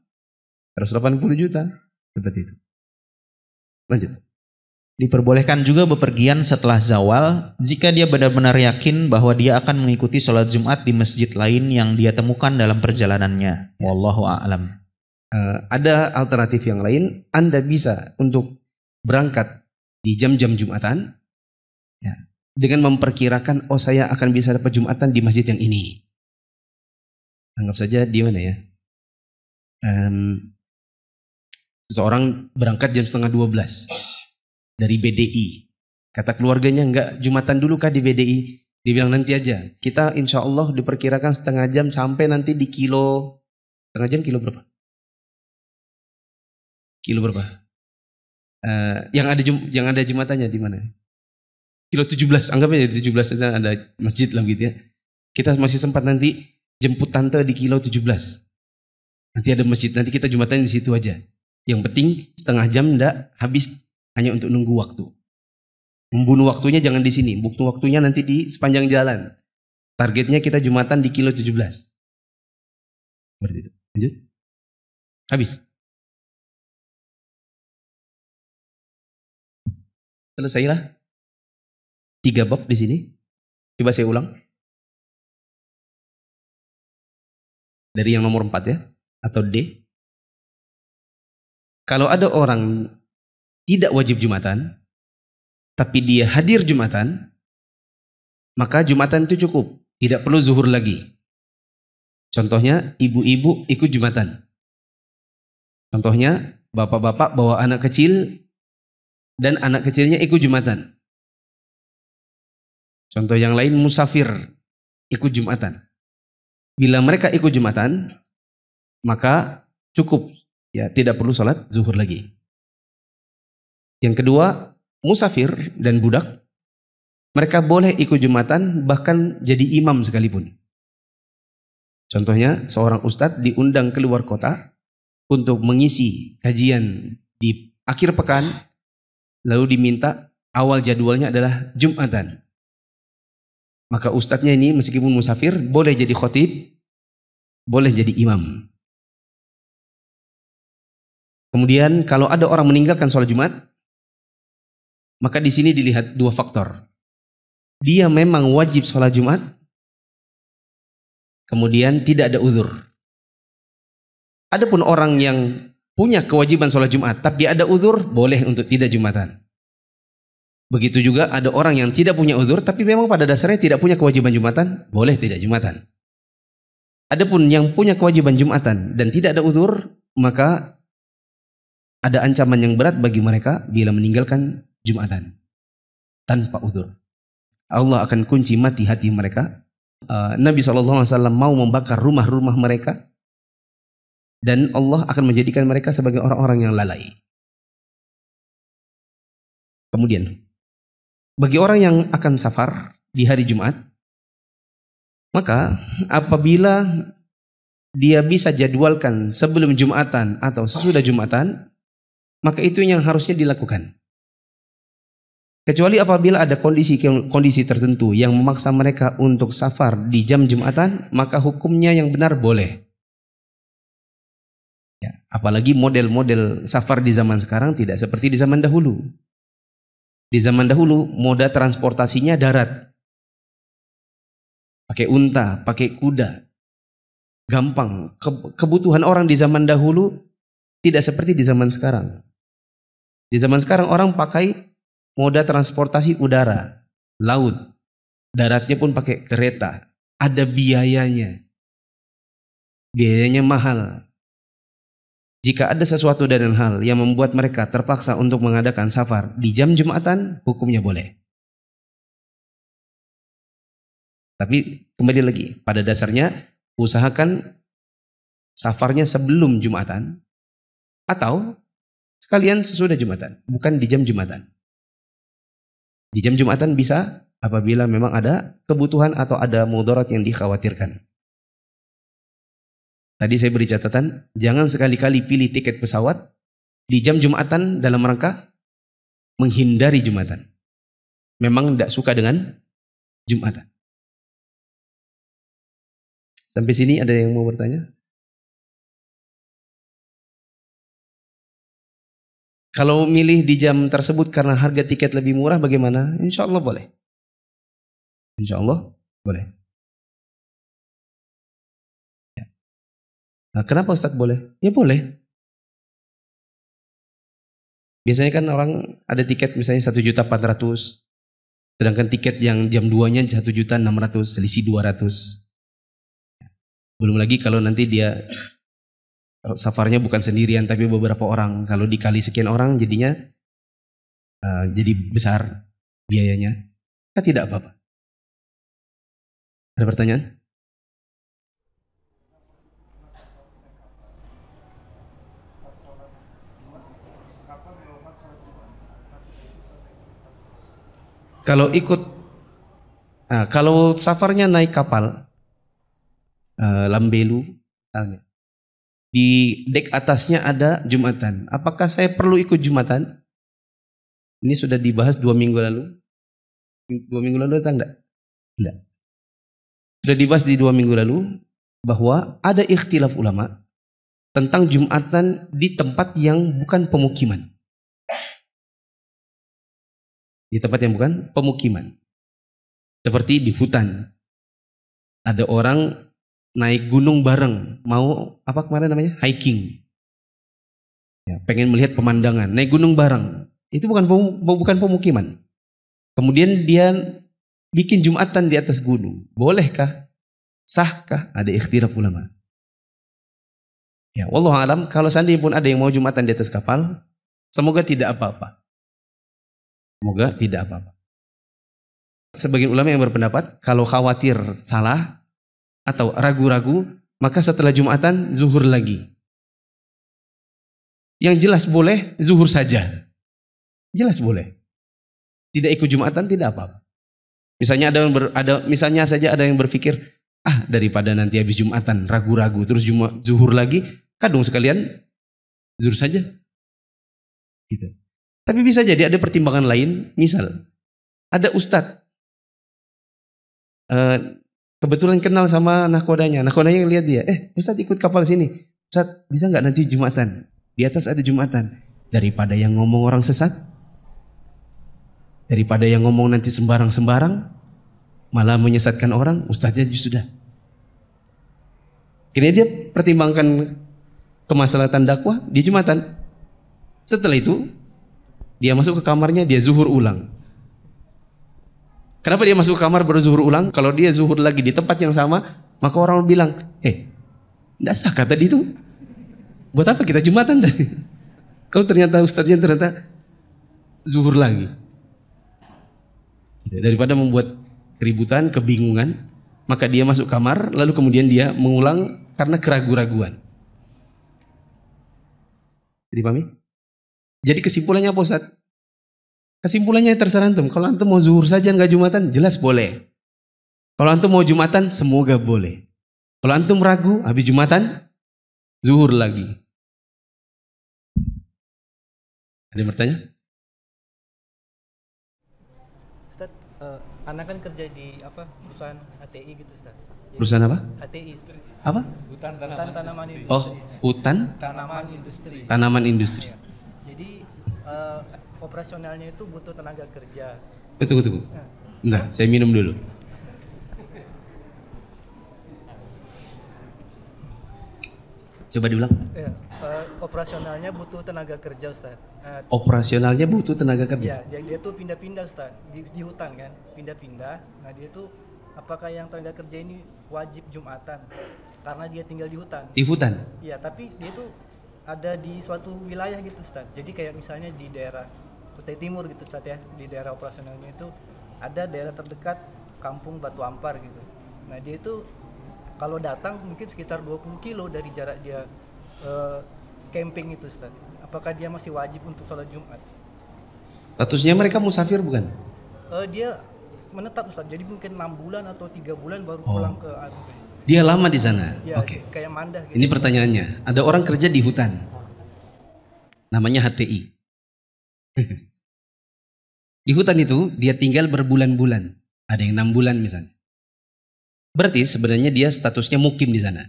180 juta. Seperti itu. Lanjut. Diperbolehkan juga bepergian setelah zawal jika dia benar-benar yakin bahwa dia akan mengikuti sholat Jumat di masjid lain yang dia temukan dalam perjalanannya. Wallahu a'lam. Eh, ada alternatif yang lain. Anda bisa untuk berangkat di jam-jam Jumatan ya, dengan memperkirakan oh saya akan bisa dapat Jumatan di masjid yang ini. Anggap saja di mana ya? Um, seorang berangkat jam setengah 12 dari BDI. Kata keluarganya enggak Jumatan dulu kah di BDI? Dibilang nanti aja. Kita insya Allah diperkirakan setengah jam sampai nanti di kilo. Setengah jam kilo berapa? Kilo berapa? Eh, yang ada jum, yang ada jumatannya di mana? Kilo 17, anggapnya di 17 itu ada masjid lah gitu ya. Kita masih sempat nanti jemput tante di kilo 17. Nanti ada masjid, nanti kita jumatan di situ aja. Yang penting setengah jam ndak habis hanya untuk nunggu waktu. Membunuh waktunya jangan di sini, bukti waktunya nanti di sepanjang jalan. Targetnya kita jumatan di kilo 17. Seperti itu. Lanjut. Habis. Selesailah tiga bab di sini. Coba saya ulang. Dari yang nomor empat ya, atau D. Kalau ada orang tidak wajib Jumatan, tapi dia hadir Jumatan, maka Jumatan itu cukup. Tidak perlu zuhur lagi. Contohnya, ibu-ibu ikut Jumatan. Contohnya, bapak-bapak bawa anak kecil dan anak kecilnya ikut jumatan. Contoh yang lain musafir ikut jumatan. Bila mereka ikut jumatan, maka cukup ya tidak perlu salat zuhur lagi. Yang kedua, musafir dan budak mereka boleh ikut jumatan bahkan jadi imam sekalipun. Contohnya seorang ustadz diundang keluar kota untuk mengisi kajian di akhir pekan lalu diminta awal jadwalnya adalah Jumatan. Maka ustadznya ini meskipun musafir boleh jadi khotib, boleh jadi imam. Kemudian kalau ada orang meninggalkan sholat Jumat, maka di sini dilihat dua faktor. Dia memang wajib sholat Jumat, kemudian tidak ada uzur. Adapun orang yang punya kewajiban sholat Jumat, tapi ada uzur, boleh untuk tidak Jumatan. Begitu juga ada orang yang tidak punya uzur, tapi memang pada dasarnya tidak punya kewajiban Jumatan, boleh tidak Jumatan. Adapun yang punya kewajiban Jumatan dan tidak ada uzur, maka ada ancaman yang berat bagi mereka bila meninggalkan Jumatan tanpa uzur. Allah akan kunci mati hati mereka. Eh, Nabi SAW mau membakar rumah-rumah mereka dan Allah akan menjadikan mereka sebagai orang-orang yang lalai. Kemudian, bagi orang yang akan safar di hari Jumat, maka apabila dia bisa jadwalkan sebelum Jumatan atau sesudah Jumatan, maka itu yang harusnya dilakukan. Kecuali apabila ada kondisi kondisi tertentu yang memaksa mereka untuk safar di jam Jumatan, maka hukumnya yang benar boleh. Ya, apalagi model-model safar di zaman sekarang tidak seperti di zaman dahulu. Di zaman dahulu moda transportasinya darat. Pakai unta, pakai kuda. Gampang. kebutuhan orang di zaman dahulu tidak seperti di zaman sekarang. Di zaman sekarang orang pakai moda transportasi udara, laut. Daratnya pun pakai kereta. Ada biayanya. Biayanya mahal jika ada sesuatu dan hal yang membuat mereka terpaksa untuk mengadakan safar di jam Jumatan, hukumnya boleh. Tapi kembali lagi, pada dasarnya usahakan safarnya sebelum Jumatan atau sekalian sesudah Jumatan, bukan di jam Jumatan. Di jam Jumatan bisa apabila memang ada kebutuhan atau ada mudarat yang dikhawatirkan. Tadi saya beri catatan, jangan sekali-kali pilih tiket pesawat di jam Jumatan dalam rangka menghindari Jumatan. Memang tidak suka dengan Jumatan. Sampai sini ada yang mau bertanya? Kalau milih di jam tersebut karena harga tiket lebih murah bagaimana? Insya Allah boleh. Insya Allah boleh. Nah, kenapa Ustaz boleh? Ya boleh. Biasanya kan orang ada tiket misalnya satu juta empat ratus, sedangkan tiket yang jam 2-nya satu juta enam ratus, selisih dua ratus. Belum lagi kalau nanti dia safarnya bukan sendirian tapi beberapa orang. Kalau dikali sekian orang jadinya uh, jadi besar biayanya. Kita tidak apa-apa. Ada pertanyaan? kalau ikut nah, kalau safarnya naik kapal uh, lambelu misalnya di dek atasnya ada jumatan apakah saya perlu ikut jumatan ini sudah dibahas dua minggu lalu dua minggu lalu datang enggak enggak sudah dibahas di dua minggu lalu bahwa ada ikhtilaf ulama tentang jumatan di tempat yang bukan pemukiman di tempat yang bukan pemukiman. Seperti di hutan. Ada orang naik gunung bareng, mau apa kemarin namanya? hiking. Ya, pengen melihat pemandangan, naik gunung bareng. Itu bukan bukan pemukiman. Kemudian dia bikin jumatan di atas gunung. Bolehkah? Sahkah? Ada ikhtiraf ulama. Ya, wallahu alam kalau seandainya pun ada yang mau jumatan di atas kapal, semoga tidak apa-apa. Semoga tidak apa-apa. Sebagian ulama yang berpendapat, kalau khawatir salah atau ragu-ragu, maka setelah Jumatan zuhur lagi. Yang jelas boleh zuhur saja. Jelas boleh. Tidak ikut Jumatan tidak apa-apa. Misalnya ada yang ber, ada misalnya saja ada yang berpikir, ah daripada nanti habis Jumatan ragu-ragu terus jumuh zuhur lagi, kadung sekalian zuhur saja. Gitu. Tapi bisa jadi ada pertimbangan lain, misal ada ustadz eh, kebetulan kenal sama nahkodanya, nahkodanya lihat dia, eh ustadz ikut kapal sini, ustadz bisa nggak nanti jumatan? Di atas ada jumatan. Daripada yang ngomong orang sesat, daripada yang ngomong nanti sembarang-sembarang, malah menyesatkan orang, ustadznya sudah. Kini dia pertimbangkan kemaslahatan dakwah di jumatan. Setelah itu dia masuk ke kamarnya, dia zuhur ulang. Kenapa dia masuk ke kamar baru zuhur ulang? Kalau dia zuhur lagi di tempat yang sama, maka orang bilang, eh, tidak sah kata tadi itu. Buat apa kita jumatan tadi? [laughs] Kalau ternyata ustadznya ternyata zuhur lagi. Ya, daripada membuat keributan, kebingungan, maka dia masuk kamar, lalu kemudian dia mengulang karena keraguan-raguan. Dipahami? Jadi kesimpulannya apa Ustaz? Kesimpulannya terserah antum. Kalau antum mau zuhur saja nggak jumatan, jelas boleh. Kalau antum mau jumatan, semoga boleh. Kalau antum ragu, habis jumatan, zuhur lagi. Ada yang bertanya? Ustaz, uh, eh, anak kan kerja di apa perusahaan ATI gitu Ustaz. Perusahaan apa? HTI Apa? Hutan Tanaman, Hutan, tanaman Industri. Oh, hutan? Tanaman Industri. Tanaman Industri. Ya uh, operasionalnya itu butuh tenaga kerja. Eh, tunggu tunggu. Nah, saya minum dulu. Coba diulang. Ya, uh, operasionalnya butuh tenaga kerja, Ustaz. Uh, operasionalnya butuh tenaga kerja. Iya, dia, itu pindah-pindah, Ustaz. Di, di hutan kan, pindah-pindah. Nah, dia itu apakah yang tenaga kerja ini wajib Jumatan? Karena dia tinggal di hutan. Di hutan. Iya, tapi dia itu ada di suatu wilayah gitu Ustaz. Jadi kayak misalnya di daerah Kutai Timur gitu Ustaz ya, di daerah operasionalnya itu ada daerah terdekat kampung Batu Ampar gitu. Nah, dia itu kalau datang mungkin sekitar 20 kilo dari jarak dia uh, camping itu Ustaz. Apakah dia masih wajib untuk sholat Jumat? Statusnya mereka musafir bukan? Uh, dia menetap Ustaz. Jadi mungkin enam bulan atau tiga bulan baru oh. pulang ke Aceh. Dia lama di sana. Ya, Oke. Okay. Kayak mandah. Gitu. Ini pertanyaannya. Ada orang kerja di hutan. Oh. Namanya HTI. [laughs] di hutan itu dia tinggal berbulan-bulan. Ada yang enam bulan misalnya. Berarti sebenarnya dia statusnya mukim di sana.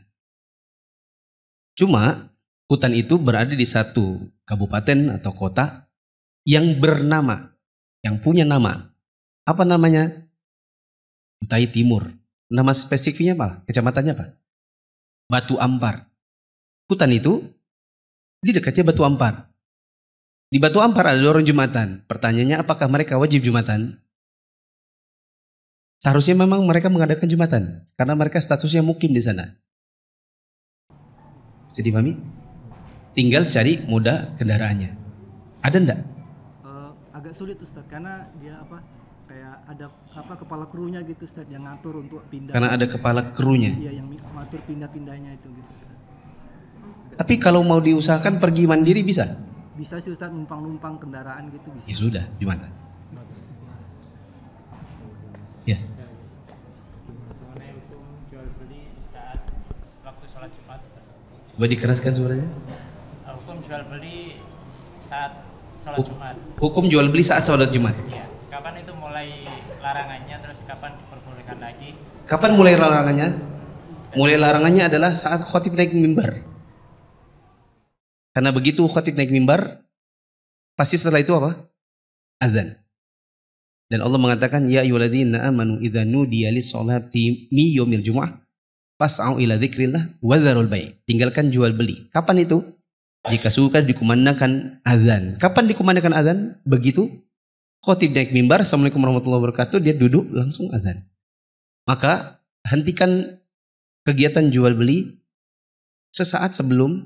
Cuma hutan itu berada di satu kabupaten atau kota yang bernama, yang punya nama. Apa namanya? Kutai Timur. Nama spesifiknya apa? Kecamatannya apa? Batu Ampar. Hutan itu di dekatnya Batu Ampar. Di Batu Ampar ada orang Jumatan. Pertanyaannya apakah mereka wajib Jumatan? Seharusnya memang mereka mengadakan Jumatan. Karena mereka statusnya mukim di sana. Jadi mami, Tinggal cari moda kendaraannya. Ada ndak? Uh, agak sulit Ustaz, karena dia apa kayak ada apa kepala krunya gitu Ustaz yang ngatur untuk pindah karena ada kepala krunya iya yang ngatur pindah-pindahnya itu gitu Ustaz tapi kalau mau diusahakan pergi mandiri bisa bisa sih Ustaz numpang-numpang kendaraan gitu bisa ya sudah gimana ya Boleh dikeraskan suaranya. Hukum jual beli saat sholat Jumat. Hukum jual beli saat sholat Jumat. Iya kapan itu mulai larangannya terus kapan diperbolehkan lagi kapan mulai larangannya mulai larangannya adalah saat khotib naik mimbar karena begitu khotib naik mimbar pasti setelah itu apa azan dan Allah mengatakan ya ayyuhalladzina amanu idza nudiya lis-sholati mi yaumil jumu'ah fas'au ila dzikrillah wa dzarul Tinggalkan jual beli. Kapan itu? Jika suka dikumandangkan azan. Kapan dikumandangkan azan? Begitu Khotib naik mimbar, Assalamualaikum warahmatullahi wabarakatuh, dia duduk langsung azan. Maka hentikan kegiatan jual beli sesaat sebelum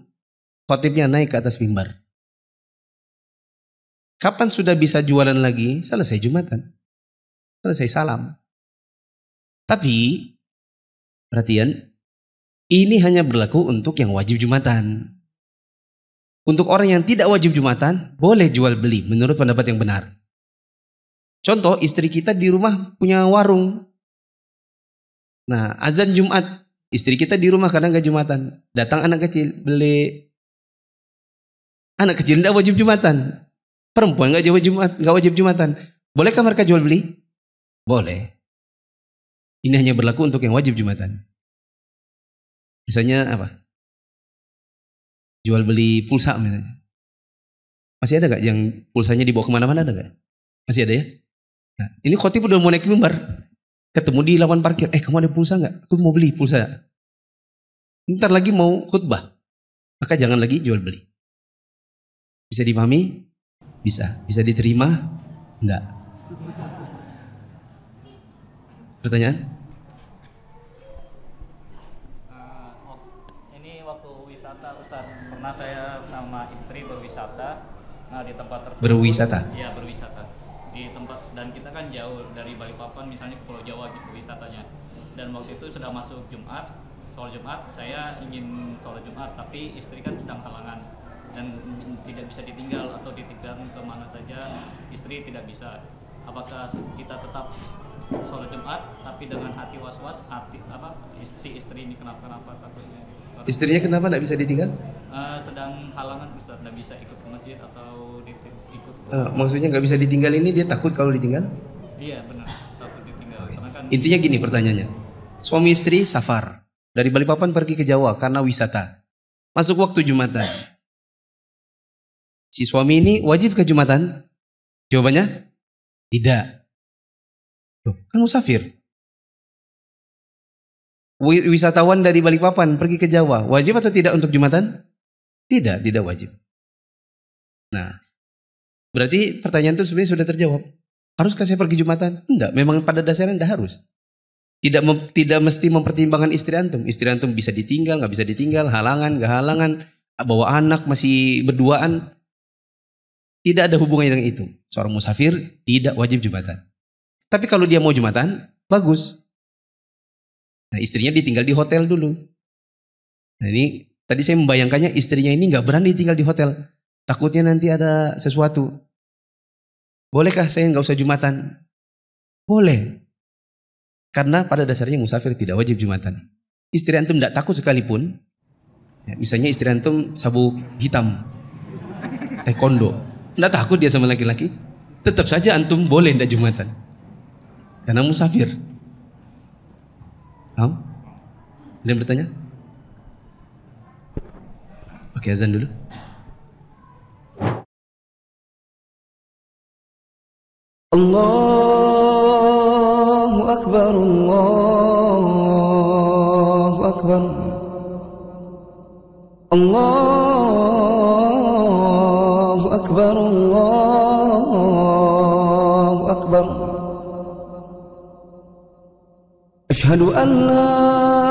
khotibnya naik ke atas mimbar. Kapan sudah bisa jualan lagi? Selesai Jumatan. Selesai salam. Tapi, perhatian, ini hanya berlaku untuk yang wajib Jumatan. Untuk orang yang tidak wajib Jumatan, boleh jual beli menurut pendapat yang benar. Contoh istri kita di rumah punya warung. Nah azan Jumat. Istri kita di rumah kadang gak Jumatan. Datang anak kecil beli. Anak kecil tidak wajib Jumatan. Perempuan nggak wajib Jumat, nggak wajib Jumatan. Bolehkah mereka jual beli? Boleh. Ini hanya berlaku untuk yang wajib Jumatan. Misalnya apa? Jual beli pulsa misalnya. Masih ada gak yang pulsanya dibawa kemana-mana ada gak? Masih ada ya? Nah, ini khotib udah mau naik mimbar. Ketemu di lawan parkir. Eh, kamu ada pulsa nggak? Aku mau beli pulsa. Ntar lagi mau khutbah. Maka jangan lagi jual beli. Bisa dipahami? Bisa. Bisa diterima? Enggak. Pertanyaan? Eh, pernah saya sama istri berwisata. Nah di tempat tersebut berwisata. Iya berwisata di tempat dan kita kan jauh dari Balikpapan misalnya ke Pulau Jawa gitu wisatanya dan waktu itu sudah masuk Jumat sholat Jumat saya ingin sholat Jumat tapi istri kan sedang halangan dan tidak bisa ditinggal atau dititipkan kemana saja istri tidak bisa apakah kita tetap sholat Jumat tapi dengan hati was-was hati apa si istri ini kenapa kenapa takutnya istrinya kenapa tidak bisa ditinggal Eh, sedang halangan Ustaz nggak bisa ikut ke masjid atau ikut ke... Uh, maksudnya nggak bisa ditinggal ini dia takut kalau ditinggal? Iya benar takut ditinggal. Okay. Kan... Intinya gini pertanyaannya, suami istri safar dari Balikpapan pergi ke Jawa karena wisata, masuk waktu jumatan. Si suami ini wajib ke jumatan? Jawabannya tidak. Loh, kan musafir. Wisatawan dari Balikpapan pergi ke Jawa, wajib atau tidak untuk jumatan? Tidak, tidak wajib. Nah, berarti pertanyaan itu sebenarnya sudah terjawab. Haruskah saya pergi Jumatan? Enggak, memang pada dasarnya tidak harus. Tidak mem, tidak mesti mempertimbangkan istri antum. Istri antum bisa ditinggal, nggak bisa ditinggal, halangan, nggak halangan, bawa anak masih berduaan. Tidak ada hubungannya dengan itu. Seorang musafir tidak wajib Jumatan. Tapi kalau dia mau Jumatan, bagus. Nah, istrinya ditinggal di hotel dulu. Nah, ini Tadi saya membayangkannya istrinya ini nggak berani tinggal di hotel. Takutnya nanti ada sesuatu. Bolehkah saya nggak usah jumatan? Boleh. Karena pada dasarnya musafir tidak wajib jumatan. Istri antum tidak takut sekalipun. Ya, misalnya istri antum sabuk hitam, taekwondo. Tidak takut dia sama laki-laki. Tetap saja antum boleh tidak jumatan. Karena musafir. Paham? Ada yang bertanya? Okay செல்லுலு الله أكبر الله أكبر الله أكبر الله أكبر أشهد أن لا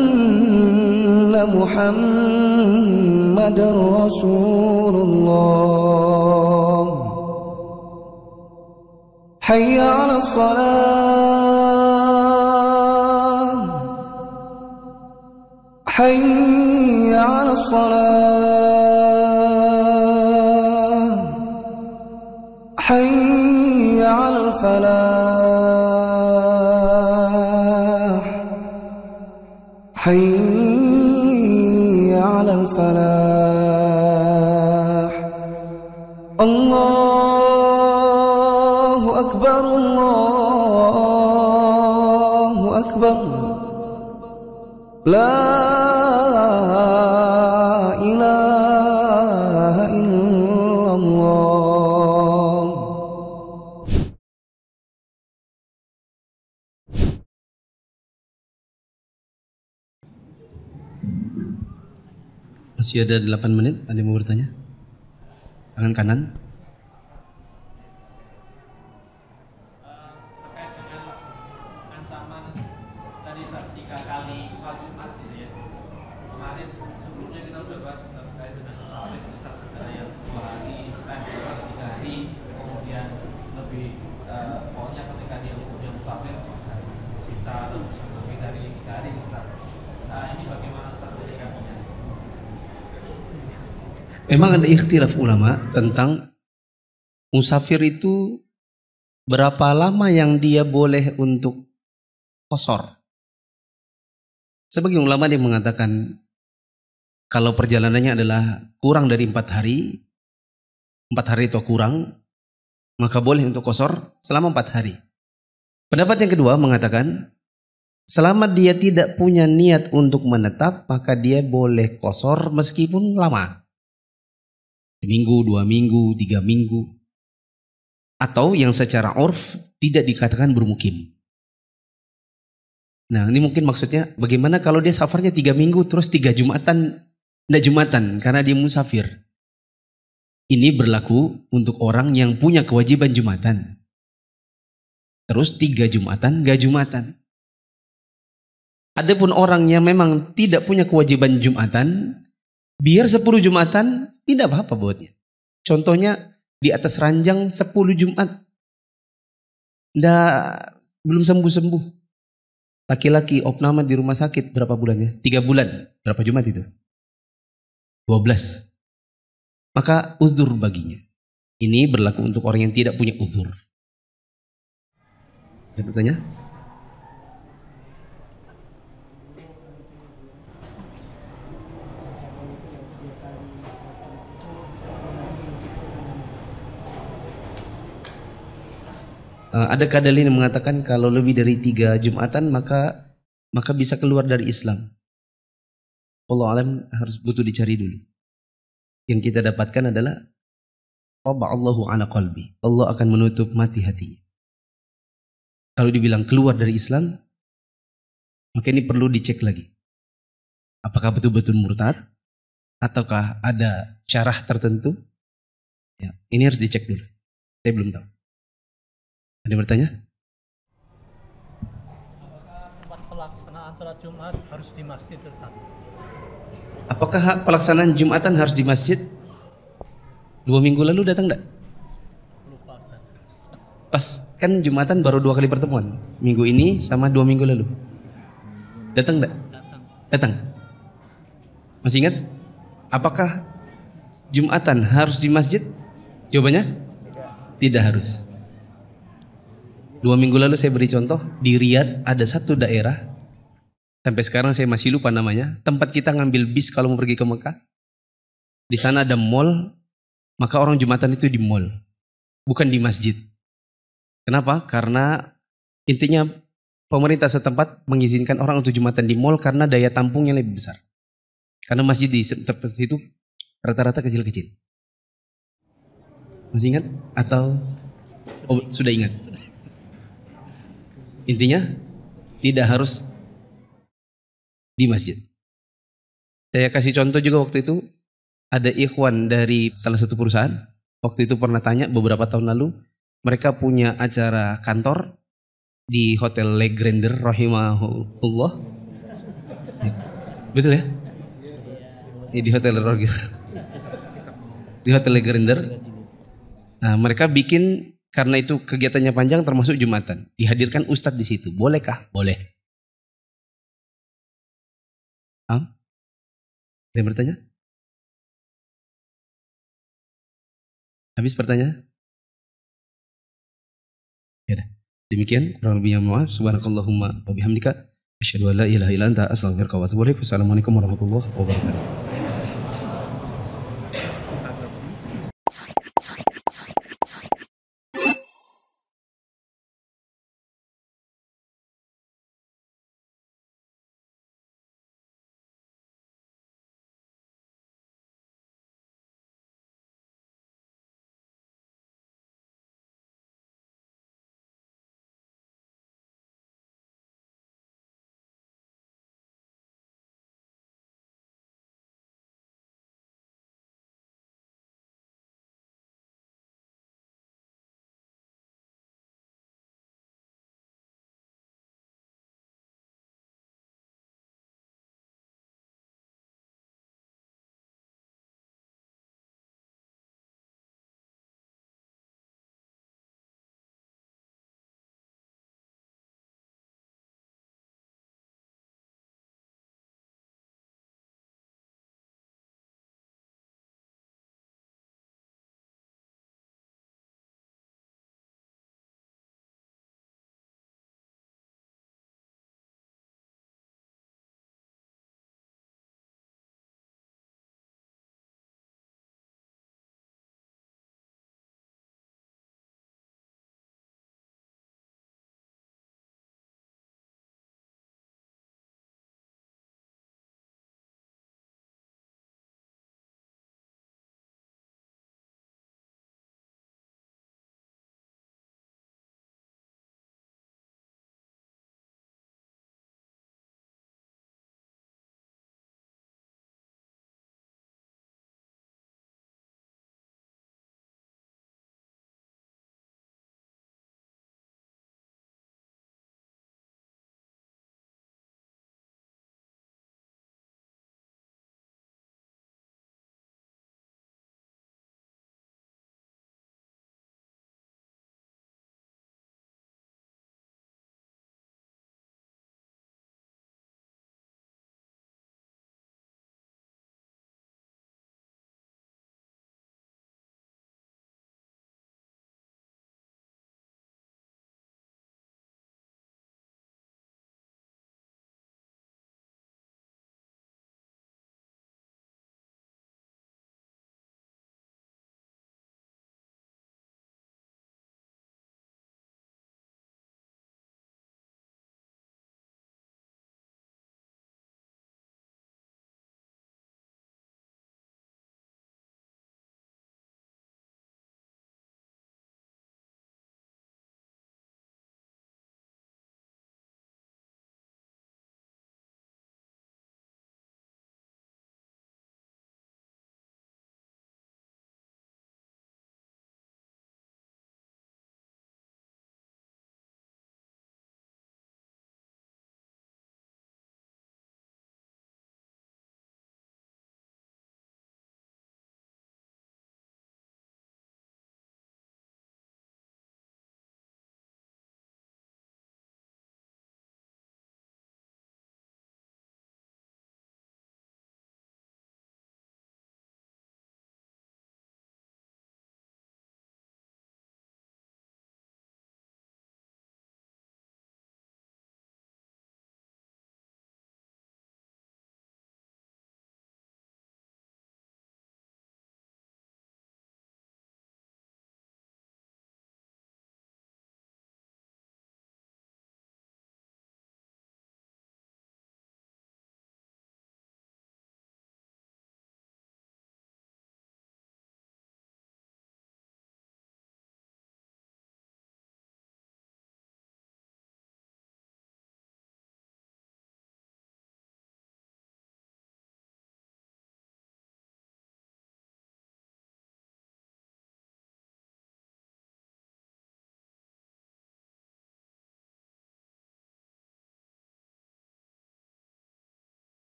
محمد رسول الله حي على الصلاة حي على الصلاة حي على الفلاح حي الفلاح الله أكبر الله أكبر لا Masih ada 8 menit, ada yang mau bertanya? Tangan kanan. ada ikhtilaf ulama tentang musafir itu berapa lama yang dia boleh untuk kosor. Sebagian ulama dia mengatakan kalau perjalanannya adalah kurang dari empat hari, empat hari itu kurang, maka boleh untuk kosor selama empat hari. Pendapat yang kedua mengatakan selama dia tidak punya niat untuk menetap, maka dia boleh kosor meskipun lama. Seminggu, dua minggu, tiga minggu. Atau yang secara orf tidak dikatakan bermukim. Nah ini mungkin maksudnya bagaimana kalau dia safarnya tiga minggu terus tiga jumatan tidak jumatan karena dia musafir. Ini berlaku untuk orang yang punya kewajiban jumatan. Terus tiga jumatan gak jumatan. Adapun orang yang memang tidak punya kewajiban jumatan Biar 10 Jumatan tidak apa-apa buatnya. Contohnya di atas ranjang 10 Jumat. Nggak, belum sembuh-sembuh. Laki-laki opnama di rumah sakit berapa bulannya? Tiga bulan. Berapa Jumat itu? 12. Maka uzur baginya. Ini berlaku untuk orang yang tidak punya uzur. Ada pertanyaan? Eh, ada kadalin yang mengatakan kalau lebih dari tiga jumatan maka maka bisa keluar dari Islam. Allah alam harus butuh dicari dulu. Yang kita dapatkan adalah Taba Allahu ala qalbi. Allah akan menutup mati hati. Kalau dibilang keluar dari Islam, maka ini perlu dicek lagi. Apakah betul-betul murtad? Ataukah ada syarah tertentu? Ya, ini harus dicek dulu. Saya belum tahu. Ada yang bertanya? pelaksanaan sholat Jumat harus di masjid Ustaz? Apakah pelaksanaan Jumatan harus di masjid? Dua minggu lalu datang enggak? Lupa Ustaz. Pas kan Jumatan baru dua kali pertemuan. Minggu ini sama dua minggu lalu. Datang enggak? Datang. Datang. Masih ingat? Apakah Jumatan harus di masjid? Jawabannya? Tidak, Tidak harus. Dua minggu lalu saya beri contoh, di Riyadh ada satu daerah, sampai sekarang saya masih lupa namanya, tempat kita ngambil bis kalau mau pergi ke Mekah. Di sana ada mall, maka orang Jumatan itu di mall, bukan di masjid. Kenapa? Karena intinya pemerintah setempat mengizinkan orang untuk Jumatan di mall karena daya tampungnya lebih besar. Karena masjid di tempat itu rata-rata kecil-kecil. Masih ingat? Atau oh, sudah ingat? Intinya tidak harus di masjid. Saya kasih contoh juga waktu itu ada ikhwan dari salah satu perusahaan. Waktu itu pernah tanya beberapa tahun lalu, mereka punya acara kantor di Hotel Le Grander rahimahullah. Betul ya? Ini iya, di Hotel Rogel. di Hotel Le Grander. Nah, mereka bikin karena itu kegiatannya panjang termasuk Jumatan. Dihadirkan Ustadz di situ. Bolehkah? Boleh. Hah? Ada yang bertanya? Habis pertanyaan? Ya Demikian kurang lebihnya yang maaf. Subhanakallahumma wa bihamdika. Asyhadu an la ilaha illa anta astaghfiruka wa atubu ilaik. Wassalamualaikum warahmatullahi wabarakatuh.